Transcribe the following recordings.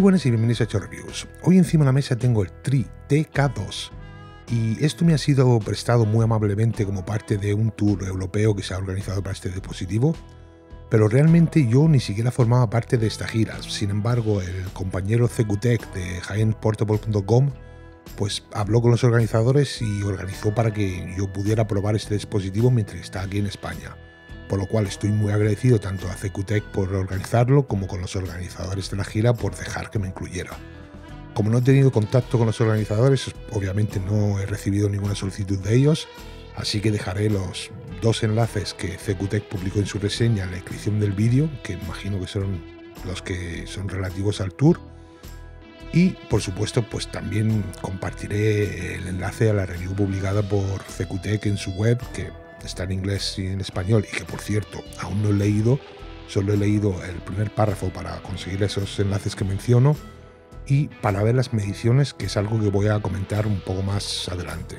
Muy buenas y bienvenidos a Hecho Reviews. Hoy encima de la mesa tengo el Tri TK2 y esto me ha sido prestado muy amablemente como parte de un tour europeo que se ha organizado para este dispositivo, pero realmente yo ni siquiera formaba parte de esta gira. Sin embargo, el compañero CQTech de highendportable.com pues habló con los organizadores y organizó para que yo pudiera probar este dispositivo mientras está aquí en España por lo cual estoy muy agradecido tanto a CQTEC por organizarlo como con los organizadores de la gira por dejar que me incluyera. Como no he tenido contacto con los organizadores, obviamente no he recibido ninguna solicitud de ellos, así que dejaré los dos enlaces que CQTEC publicó en su reseña en la descripción del vídeo, que imagino que son los que son relativos al tour, y por supuesto, pues también compartiré el enlace a la review publicada por CQTEC en su web, que está en inglés y en español, y que por cierto aún no he leído, solo he leído el primer párrafo para conseguir esos enlaces que menciono y para ver las mediciones, que es algo que voy a comentar un poco más adelante.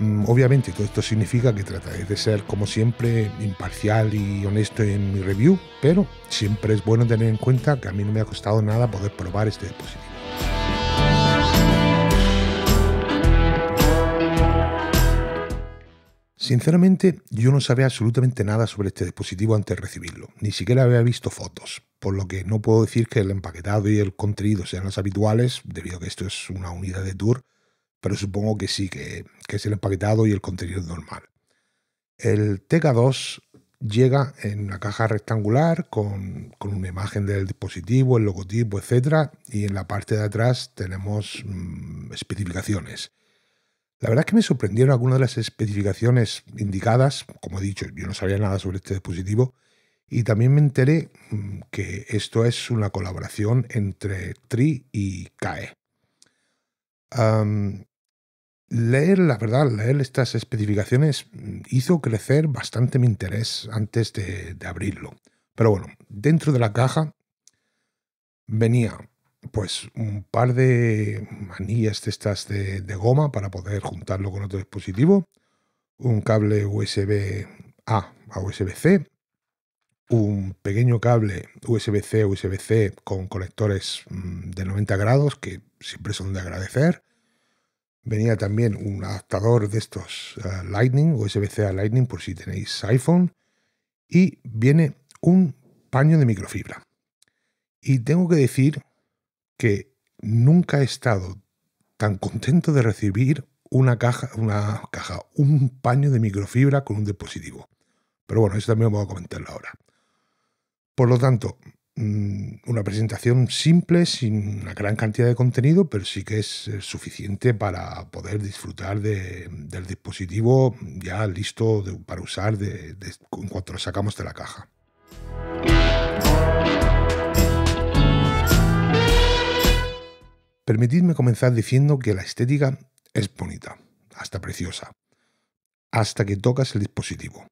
Mm, obviamente todo esto significa que trataré de ser, como siempre, imparcial y honesto en mi review, pero siempre es bueno tener en cuenta que a mí no me ha costado nada poder probar este dispositivo. Sinceramente, yo no sabía absolutamente nada sobre este dispositivo antes de recibirlo, ni siquiera había visto fotos, por lo que no puedo decir que el empaquetado y el contenido sean los habituales, debido a que esto es una unidad de tour, pero supongo que sí, que, es el empaquetado y el contenido normal. El TK2 llega en una caja rectangular con, una imagen del dispositivo, el logotipo, etc. Y en la parte de atrás tenemos mm, especificaciones la verdad es que me sorprendieron algunas de las especificaciones indicadas. Como he dicho, yo no sabía nada sobre este dispositivo. Y también me enteré mm, que esto es una colaboración entre Tri y CAE. leer, la verdad, leer estas especificaciones mm, hizo crecer bastante mi interés antes de abrirlo. Pero bueno, dentro de la caja venía pues un par de manillas de estas de, goma para poder juntarlo con otro dispositivo, un cable USB A a USB-C, un pequeño cable USB-C USB-C con conectores mm, de 90 grados que siempre son de agradecer. Venía también un adaptador de estos eh, Lightning, USB-C a Lightning por si tenéis iPhone. Y viene un paño de microfibra. Y tengo que decir que nunca he estado tan contento de recibir una caja, una caja, un paño de microfibra con un dispositivo. Pero bueno, eso también voy a comentarlo ahora. Por lo tanto, mm, una presentación simple, sin una gran cantidad de contenido, pero sí que es eh, suficiente para poder disfrutar del dispositivo ya listo para usar de, en cuanto lo sacamos de la caja. Permitidme comenzar diciendo que la estética es bonita, hasta preciosa, hasta que tocas el dispositivo.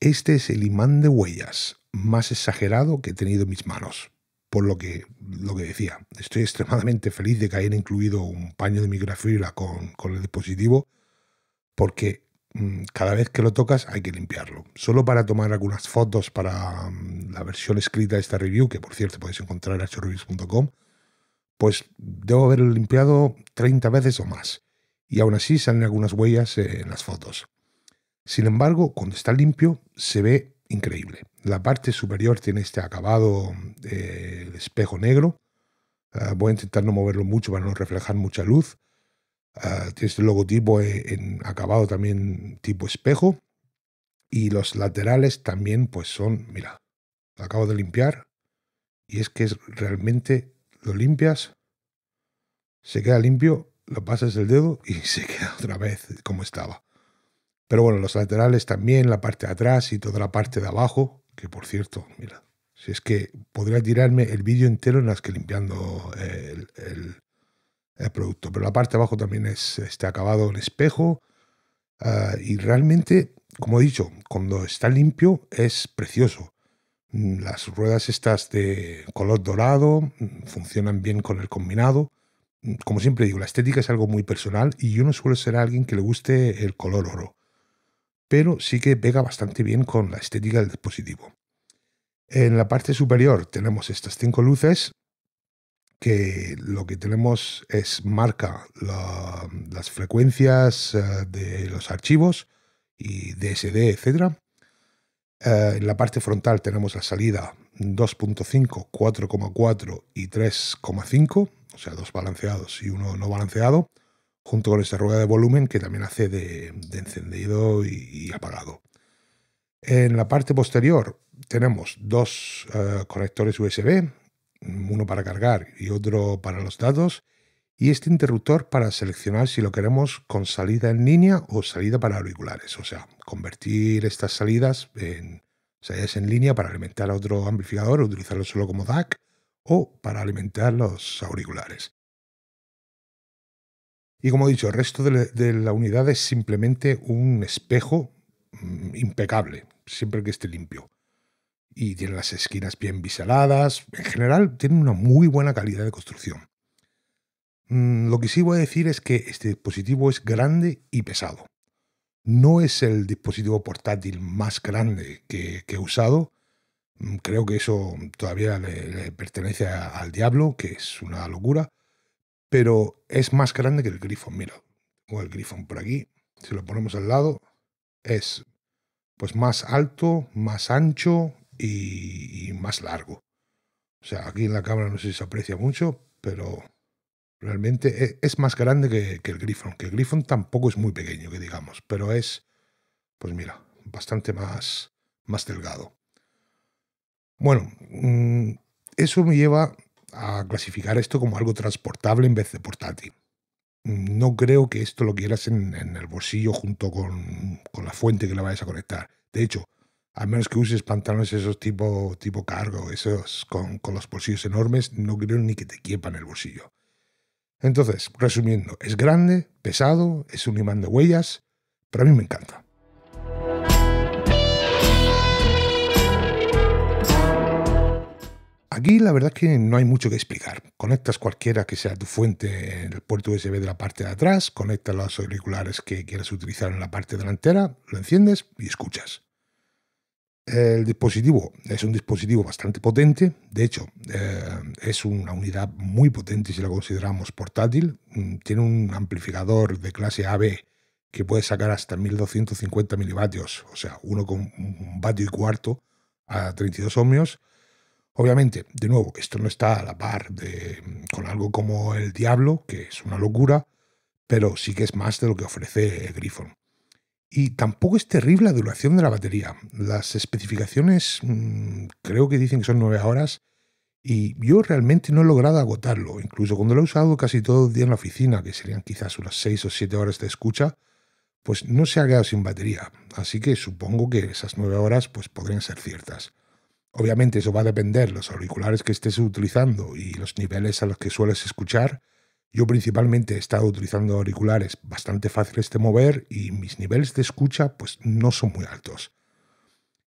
Este es el imán de huellas más exagerado que he tenido en mis manos. Por lo que, lo que decía, estoy extremadamente feliz de que hayan incluido un paño de microfibra con, el dispositivo, porque mm, cada vez que lo tocas hay que limpiarlo. Solo para tomar algunas fotos para mm, la versión escrita de esta review, que por cierto podéis encontrar en archoreviews.com, pues debo haberlo limpiado 30 veces o más, y aún así salen algunas huellas en las fotos. Sin embargo, cuando está limpio, se ve increíble. La parte superior tiene este acabado de eh, espejo negro. Ah, voy a intentar no moverlo mucho para no reflejar mucha luz. Ah, tiene este logotipo en, eh, en, acabado también tipo espejo. Y los laterales también, pues son, mira, lo acabo de limpiar. Y es que es realmente lo limpias, se queda limpio, lo pasas el dedo y se queda otra vez como estaba. Pero bueno, los laterales también, la parte de atrás y toda la parte de abajo, que por cierto, mira, si es que podría tirarme el vídeo entero en las que limpiando eh, el, producto. Pero la parte de abajo también es, está acabado el espejo. Ah, y realmente, como he dicho, cuando está limpio es precioso. Mm, las ruedas estas de color dorado mm, funcionan bien con el combinado. Mm, como siempre digo, la estética es algo muy personal y yo no suelo ser alguien que le guste el color oro, pero sí que pega bastante bien con la estética del dispositivo. En la parte superior tenemos estas cinco luces que lo que tenemos es marca las frecuencias eh, de los archivos y DSD, etcétera eh, en la parte frontal tenemos la salida 2.5, 4.4 y 3.5, o sea, dos balanceados y uno no balanceado, junto con esta rueda de volumen que también hace de, encendido y, apagado. En la parte posterior tenemos dos correctores eh, conectores USB, uno para cargar y otro para los datos, y este interruptor para seleccionar si lo queremos con salida en línea o salida para auriculares. O sea, convertir estas salidas en salidas en línea para alimentar a otro amplificador, utilizarlo solo como DAC o para alimentar los auriculares. Y como he dicho, el resto de la unidad es simplemente un espejo mm, impecable, siempre que esté limpio. Y tiene las esquinas bien biseladas. En general, tiene una muy buena calidad de construcción. Mm, lo que sí voy a decir es que este dispositivo es grande y pesado. No es el dispositivo portátil más grande que, he usado. Mm, creo que eso todavía le, pertenece al diablo, que es una locura. Pero es más grande que el grifo Mira, o el grifo por aquí. Si lo ponemos al lado, es pues más alto, más ancho y, y más largo. O sea, aquí en la cámara no sé si se aprecia mucho, pero Realmente e, es más grande que, el Griffon, que el Griffon tampoco es muy pequeño, que digamos, pero es, pues mira, bastante más, más delgado. Bueno, mm, eso me lleva a clasificar esto como algo transportable en vez de portátil. No creo que esto lo quieras en, el bolsillo junto con, la fuente que le vayas a conectar. De hecho, a menos que uses pantalones esos tipo, tipo cargo, esos con, los bolsillos enormes, no creo ni que te quiepan el bolsillo. Entonces, resumiendo, es grande, pesado, es un imán de huellas, pero a mí me encanta. Aquí la verdad es que no hay mucho que explicar. Conectas cualquiera que sea tu fuente en el puerto USB de la parte de atrás, conectas los auriculares que quieras utilizar en la parte delantera, lo enciendes y escuchas. El dispositivo es un dispositivo bastante potente, de hecho eh, es una unidad muy potente si la consideramos portátil, mm, tiene un amplificador de clase AB que puede sacar hasta 1250 milivatios, o sea, uno con un vatio y cuarto a 32 ohmios. Obviamente, de nuevo, esto no está a la par mm, con algo como el Diablo, que es una locura, pero sí que es más de lo que ofrece Griffon. Y tampoco es terrible la duración de la batería. Las especificaciones mm, creo que dicen que son 9 horas y yo realmente no he logrado agotarlo. Incluso cuando lo he usado casi todo el día en la oficina, que serían quizás unas 6 o 7 horas de escucha, pues no se ha quedado sin batería. Así que supongo que esas 9 horas pues podrían ser ciertas. Obviamente eso va a depender los auriculares que estés utilizando y los niveles a los que sueles escuchar yo principalmente he estado utilizando auriculares bastante fáciles de mover y mis niveles de escucha pues no son muy altos.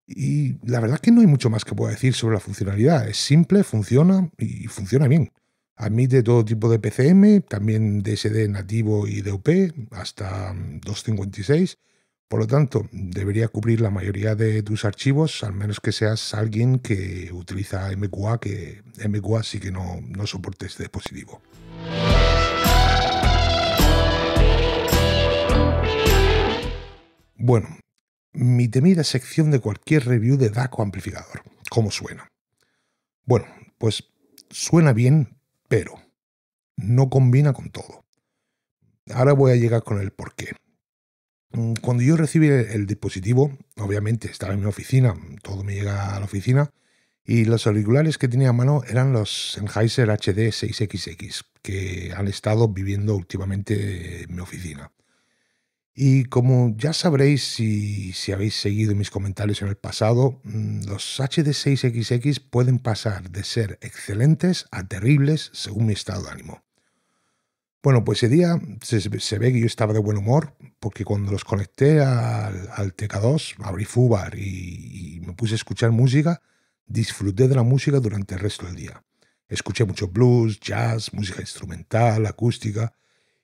Y la verdad que no hay mucho más que pueda decir sobre la funcionalidad. Es simple, funciona y funciona bien. Admite todo tipo de PCM, también DSD nativo y DOP, hasta 256. Mm, Por lo tanto, debería cubrir la mayoría de tus archivos, al menos que seas alguien que utiliza MQA, que MQA sí que no, no soporte este dispositivo. Bueno, mi temida sección de cualquier review de DACO amplificador. ¿Cómo suena? Bueno, pues suena bien, pero no combina con todo. Ahora voy a llegar con el porqué. Mm, cuando yo recibí el dispositivo, obviamente estaba en mi oficina, todo me llega a la oficina, y los auriculares que tenía a mano eran los Sennheiser HD 6XX, que han estado viviendo últimamente en mi oficina. Y como ya sabréis si, si, habéis seguido mis comentarios en el pasado, mm, los HD6XX pueden pasar de ser excelentes a terribles según mi estado de ánimo. Bueno, pues ese día se, ve que yo estaba de buen humor porque cuando los conecté al, al TK2, abrí Fubar y me puse a escuchar música, disfruté de la música durante el resto del día. Escuché mucho blues, jazz, música instrumental, acústica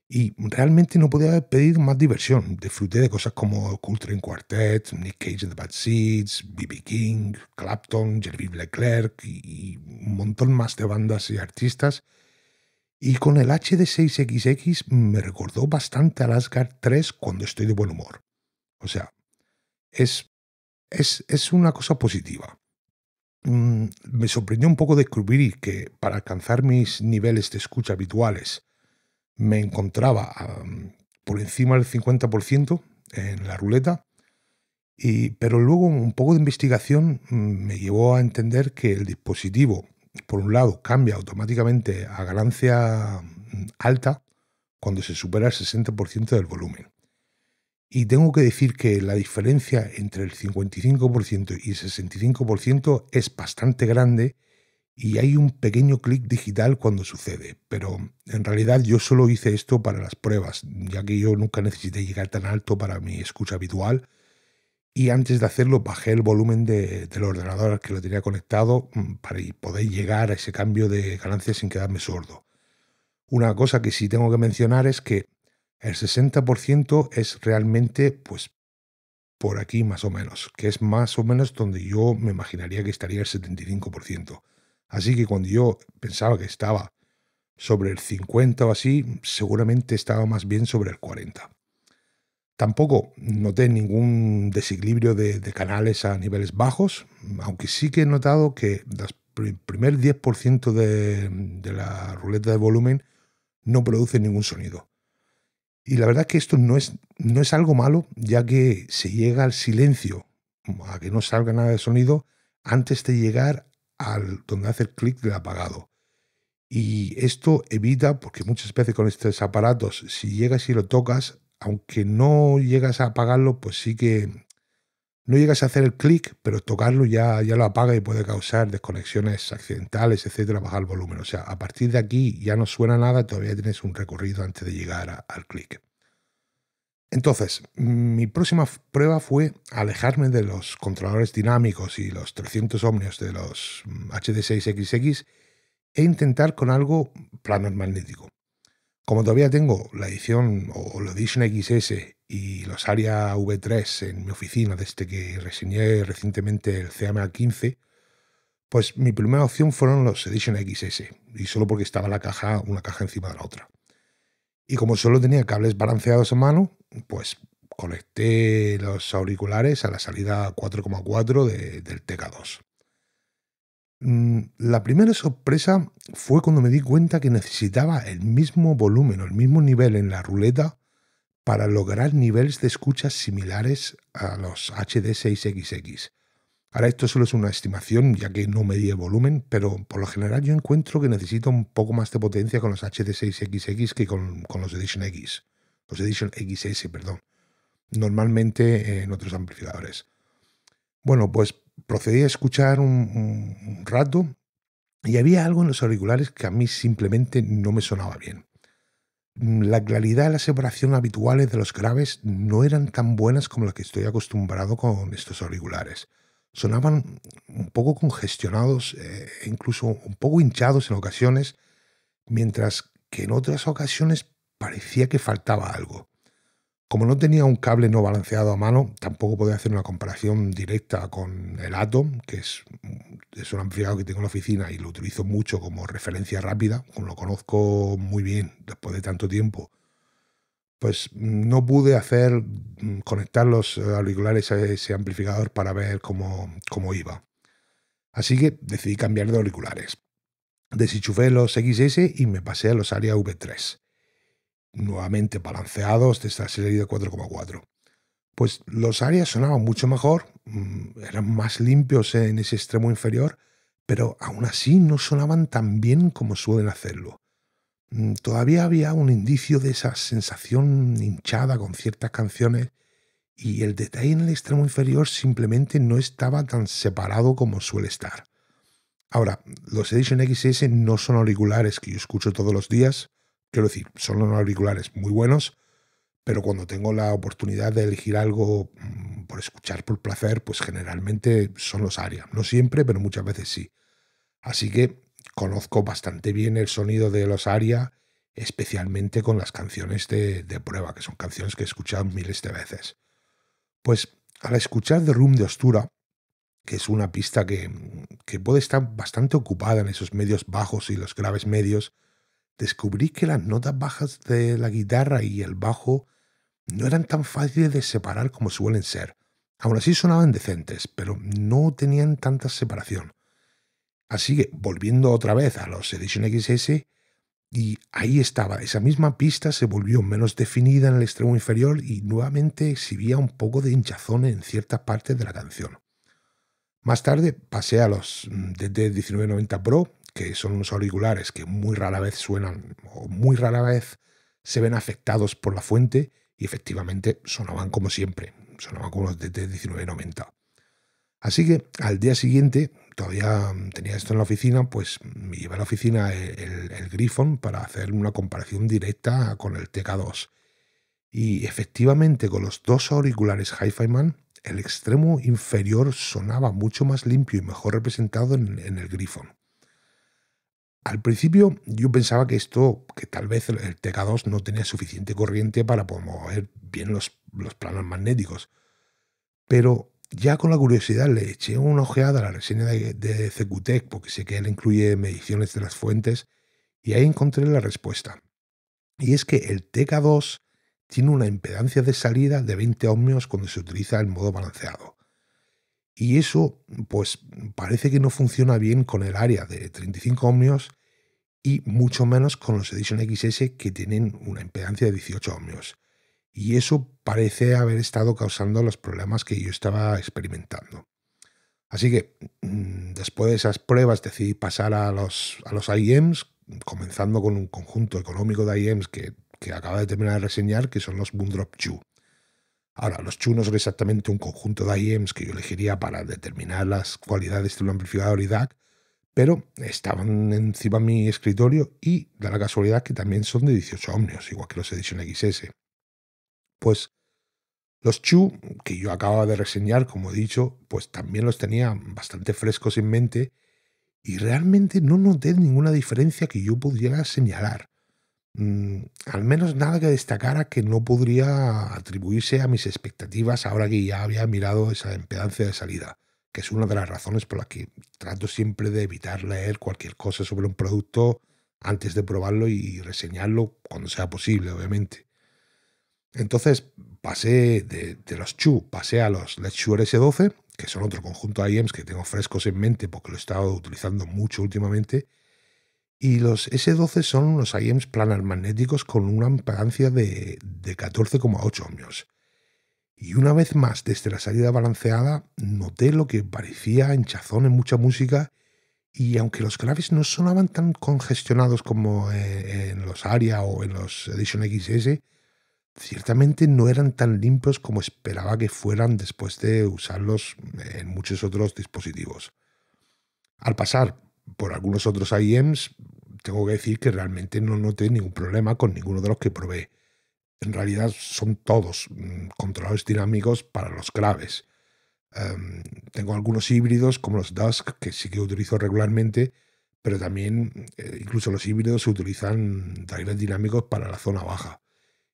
y realmente no podía pedido más diversión. Disfruté de cosas como Culture Quartet, Nick Cage and the Bad Seeds, B.B. King, Clapton, Jervis Leclerc y un montón más de bandas y artistas. Y con el HD6XX me recordó bastante a Asgard 3 cuando estoy de buen humor. O sea, es, es, una cosa positiva. Mm, me sorprendió un poco descubrir que para alcanzar mis niveles de escucha habituales, me encontraba por encima del 50% en la ruleta, y, pero luego un poco de investigación mm, me llevó a entender que el dispositivo, por un lado, cambia automáticamente a ganancia mm, alta cuando se supera el 60% del volumen. Y tengo que decir que la diferencia entre el 55% y el 65% es bastante grande y hay un pequeño clic digital cuando sucede, pero en realidad yo solo hice esto para las pruebas, ya que yo nunca necesité llegar tan alto para mi escucha habitual y antes de hacerlo bajé el volumen del ordenador al que lo tenía conectado mm, para poder llegar a ese cambio de ganancia sin quedarme sordo. Una cosa que sí tengo que mencionar es que el 60% es realmente pues por aquí más o menos, que es más o menos donde yo me imaginaría que estaría el 75%. Así que cuando yo pensaba que estaba sobre el 50 o así, seguramente estaba más bien sobre el 40. Tampoco noté ningún desequilibrio de, canales a niveles bajos, aunque sí que he notado que el primer 10% de, de la ruleta de volumen no produce ningún sonido. Y la verdad es que esto no es, no es algo malo, ya que se llega al silencio, a que no salga nada de sonido, antes de llegar al donde hace el clic del apagado. Y esto evita, porque muchas veces con estos aparatos, si llegas y lo tocas, aunque no llegas a apagarlo, pues sí que no llegas a hacer el clic, pero tocarlo ya, ya lo apaga y puede causar desconexiones accidentales, etcétera, bajar el volumen. O sea, a partir de aquí ya no suena nada, todavía tienes un recorrido antes de llegar al clic. Entonces, mi próxima prueba fue alejarme de los controladores dinámicos y los 300 ohmios de los mm, HD6XX e intentar con algo planar magnético. Como todavía tengo la edición o la Edition XS y los Aria V3 en mi oficina desde que reseñé recientemente el CMA 15, pues mi primera opción fueron los Edition XS, y solo porque estaba la caja, una caja encima de la otra. Y como solo tenía cables balanceados en mano, pues conecté los auriculares a la salida 4,4 del TK2. Mm, la primera sorpresa fue cuando me di cuenta que necesitaba el mismo volumen o el mismo nivel en la ruleta para lograr niveles de escucha similares a los HD6XX. Ahora esto solo es una estimación ya que no medí el volumen, pero por lo general yo encuentro que necesito un poco más de potencia con los HD6XX que con, con los Edition X. Pues Edition XS, perdón, normalmente eh, en otros amplificadores. Bueno, pues procedí a escuchar un, rato y había algo en los auriculares que a mí simplemente no me sonaba bien. Mm, la claridad y la separación habituales de los graves no eran tan buenas como las que estoy acostumbrado con estos auriculares. Sonaban un poco congestionados, e incluso un poco hinchados en ocasiones, mientras que en otras ocasiones parecía que faltaba algo. Como no tenía un cable no balanceado a mano, tampoco podía hacer una comparación directa con el Atom, que es, un amplificador que tengo en la oficina y lo utilizo mucho como referencia rápida, como lo conozco muy bien después de tanto tiempo. Pues no pude hacer mm, conectar los eh, auriculares a ese amplificador para ver cómo, iba. Así que decidí cambiar de auriculares. Desenchufé los XS y me pasé a los Aria V3 nuevamente balanceados de esta serie de 4,4. Pues los áreas sonaban mucho mejor, mm, eran más limpios en ese extremo inferior, pero aún así no sonaban tan bien como suelen hacerlo. Mm, todavía había un indicio de esa sensación hinchada con ciertas canciones y el detalle en el extremo inferior simplemente no estaba tan separado como suele estar. Ahora, los Edition XS no son auriculares que yo escucho todos los días, Quiero decir, son los auriculares muy buenos, pero cuando tengo la oportunidad de elegir algo mm, por escuchar, por placer, pues generalmente son los Aria. No siempre, pero muchas veces sí. Así que conozco bastante bien el sonido de los Aria, especialmente con las canciones de, prueba, que son canciones que he escuchado miles de veces. Pues al escuchar The Room de Ostura, que es una pista que puede estar bastante ocupada en esos medios bajos y los graves medios, descubrí que las notas bajas de la guitarra y el bajo no eran tan fáciles de separar como suelen ser. Aún así sonaban decentes, pero no tenían tanta separación. Así que, volviendo otra vez a los Edition XS, y ahí estaba, esa misma pista se volvió menos definida en el extremo inferior y nuevamente exhibía un poco de hinchazón en ciertas partes de la canción. Más tarde pasé a los mm, DT1990 Pro que son unos auriculares que muy rara vez suenan o muy rara vez se ven afectados por la fuente y efectivamente sonaban como siempre, sonaban como los de 1990. Así que al día siguiente, todavía tenía esto en la oficina, pues me llevé a la oficina el, el, para hacer una comparación directa con el TK2. Y efectivamente con los dos auriculares hi el extremo inferior sonaba mucho más limpio y mejor representado en, el Griffon. Al principio yo pensaba que esto, que tal vez el TK2 no tenía suficiente corriente para poder mover bien los, planos magnéticos, pero ya con la curiosidad le eché una ojeada a la reseña de, de porque sé que él incluye mediciones de las fuentes, y ahí encontré la respuesta. Y es que el TK2 tiene una impedancia de salida de 20 ohmios cuando se utiliza el modo balanceado. Y eso, pues parece que no funciona bien con el área de 35 ohmios y mucho menos con los Edition XS que tienen una impedancia de 18 ohmios. Y eso parece haber estado causando los problemas que yo estaba experimentando. Así que mm, después de esas pruebas decidí pasar a los, a los IEMs, comenzando con un conjunto económico de IEMs que, que acaba de terminar de reseñar, que son los Boondrop 2. Ahora, los chunos son exactamente un conjunto de IEMs que yo elegiría para determinar las cualidades de un amplificador y DAC, pero estaban encima de mi escritorio y da la casualidad que también son de 18 ohmios, igual que los Edition XS. Pues los Chu, que yo acababa de reseñar, como he dicho, pues también los tenía bastante frescos en mente y realmente no noté ninguna diferencia que yo pudiera señalar. Mm, al menos nada que destacara que no podría atribuirse a mis expectativas ahora que ya había mirado esa impedancia de salida, que es una de las razones por las que trato siempre de evitar leer cualquier cosa sobre un producto antes de probarlo y reseñarlo cuando sea posible, obviamente. Entonces pasé de, los Chu, pasé a los Shure S12, que son otro conjunto de IEMs que tengo frescos en mente porque lo he estado utilizando mucho últimamente, y los S12 son unos IEMs planar magnéticos con una impedancia de, de 14,8 ohmios. Y una vez más, desde la salida balanceada, noté lo que parecía hinchazón en mucha música y aunque los graves no sonaban tan congestionados como eh, en los Aria o en los Edition XS, ciertamente no eran tan limpios como esperaba que fueran después de usarlos en muchos otros dispositivos. Al pasar por algunos otros IEMs, tengo que decir que realmente no noté ningún problema con ninguno de los que probé. En realidad son todos mm, controladores dinámicos para los claves. Em, tengo algunos híbridos como los Dusk que sí que utilizo regularmente, pero también eh, incluso los híbridos se utilizan drivers dinámicos para la zona baja.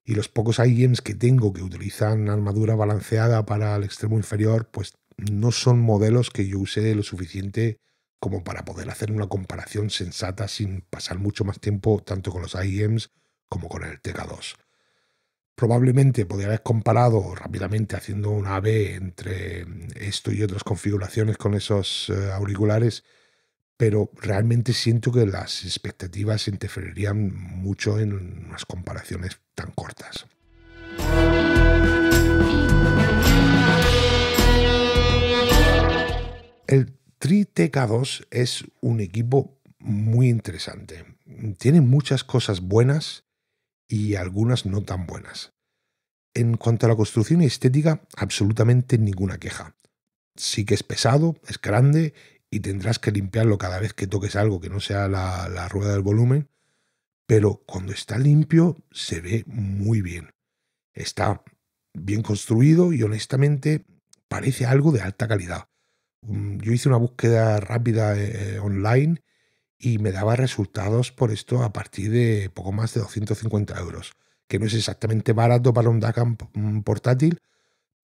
Y los pocos IEMs que tengo que utilizan armadura balanceada para el extremo inferior, pues no son modelos que yo use lo suficiente como para poder hacer una comparación sensata sin pasar mucho más tiempo tanto con los IEMs como con el TK2. Probablemente podría haber comparado rápidamente haciendo una AB entre esto y otras configuraciones con esos eh, auriculares, pero realmente siento que las expectativas interferirían mucho en unas comparaciones tan cortas. El tk 2 es un equipo muy interesante. Tiene muchas cosas buenas y algunas no tan buenas. En cuanto a la construcción estética, absolutamente ninguna queja. Sí que es pesado, es grande y tendrás que limpiarlo cada vez que toques algo que no sea la rueda del volumen, pero cuando está limpio se ve muy bien. Está bien construido y honestamente parece algo de alta calidad. Mm, yo hice una búsqueda rápida eh, eh, online y me daba resultados por esto a partir de poco más de 250 euros, que no es exactamente barato para un DACAM portátil,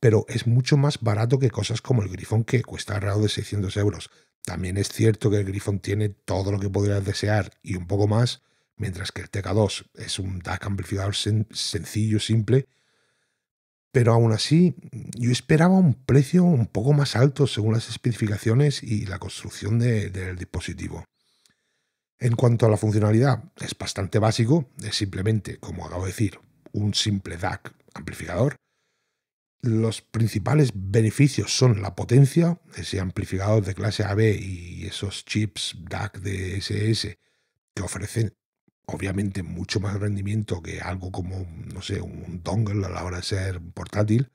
pero es mucho más barato que cosas como el Grifón que cuesta alrededor de 600 euros. También es cierto que el Grifón tiene todo lo que podrías desear y un poco más, mientras que el TK2 es un DAC amplificador sencillo, simple pero aún así yo esperaba un precio un poco más alto según las especificaciones y la construcción del dispositivo. En cuanto a la funcionalidad, es bastante básico, es simplemente, como acabo de decir, un simple DAC amplificador. Los principales beneficios son la potencia, ese amplificador de clase AB y esos chips DAC de SS que ofrecen obviamente mucho más rendimiento que algo como, no sé, un dongle a la hora de ser portátil.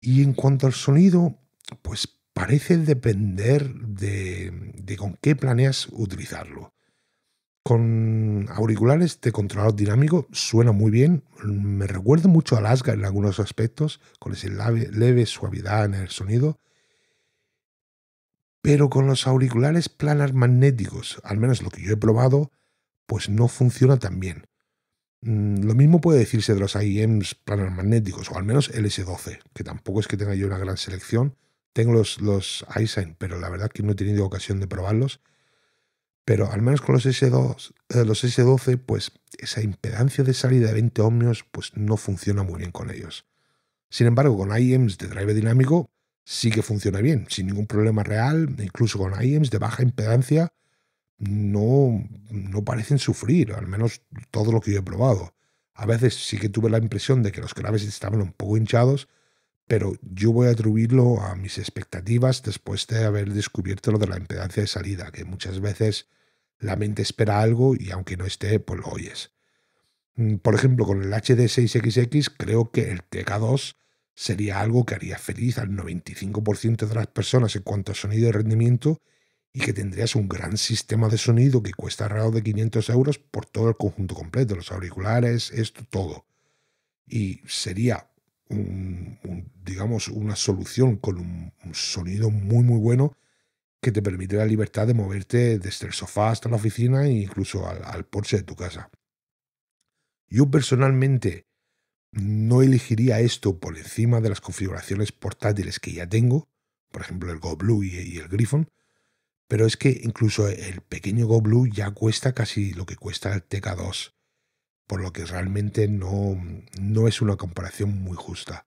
Y en cuanto al sonido, pues parece depender de, con qué planeas utilizarlo. Con auriculares de controlador dinámico suena muy bien, me recuerda mucho a Alaska en algunos aspectos, con esa leve, leve suavidad en el sonido, pero con los auriculares planar magnéticos, al menos lo que yo he probado, pues no funciona tan bien. Mm, lo mismo puede decirse de los IEMs planar magnéticos, o al menos el S12, que tampoco es que tenga yo una gran selección. Tengo los, los pero la verdad que no he tenido ocasión de probarlos. Pero al menos con los, S2, eh, los S12, pues esa impedancia de salida de 20 ohmios pues no funciona muy bien con ellos. Sin embargo, con IEMs de drive dinámico sí que funciona bien, sin ningún problema real, incluso con IEMs de baja impedancia, no, no parecen sufrir, al menos todo lo que yo he probado. A veces sí que tuve la impresión de que los claves estaban un poco hinchados, pero yo voy a atribuirlo a mis expectativas después de haber descubierto lo de la impedancia de salida, que muchas veces la mente espera algo y aunque no esté, pues lo oyes. Mm, por ejemplo, con el HD6XX creo que el TK2 sería algo que haría feliz al 95% de las personas en cuanto a sonido y rendimiento y que tendrías un gran sistema de sonido que cuesta alrededor de 500 euros por todo el conjunto completo, los auriculares, esto, todo. Y sería, un, digamos, una solución con un, sonido muy, muy bueno que te permite la libertad de moverte desde el sofá hasta la oficina e incluso al, porche de tu casa. Yo personalmente no elegiría esto por encima de las configuraciones portátiles que ya tengo, por ejemplo el Go Blue y, y el Griffon, pero es que incluso el pequeño Blue ya cuesta casi lo que cuesta el TK2, por lo que realmente no, no es una comparación muy justa.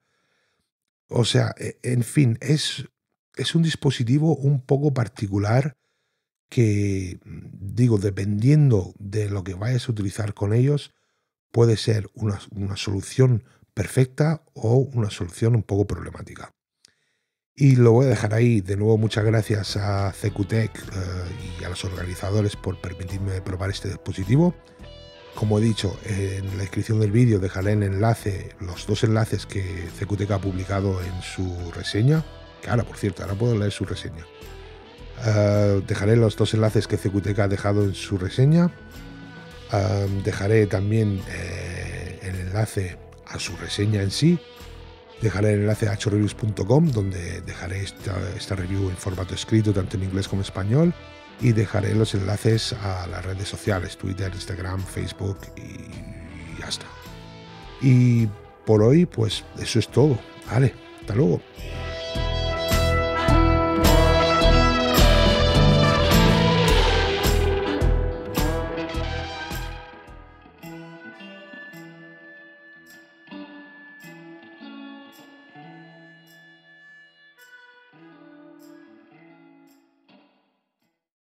O sea, e, en fin, es, es un dispositivo un poco particular que, digo, dependiendo de lo que vayas a utilizar con ellos, puede ser una solución perfecta o una solución un poco problemática. Y lo voy a dejar ahí. De nuevo, muchas gracias a CQTEC eh, y a los organizadores por permitirme probar este dispositivo. Como he dicho, en la descripción del vídeo dejaré el enlace, los dos enlaces que CQTEC ha publicado en su reseña. Que ahora, por cierto, ahora puedo leer su reseña. Eh, dejaré los dos enlaces que CQTEC ha dejado en su reseña. Eh, dejaré también el enlace a su reseña en sí Dejaré el enlace a achoreviews.com donde dejaré esta, review en formato escrito, tanto en inglés como en español, y dejaré los enlaces a las redes sociales, Twitter, Instagram, Facebook y hasta. Y por hoy, pues eso es todo. Vale, hasta luego.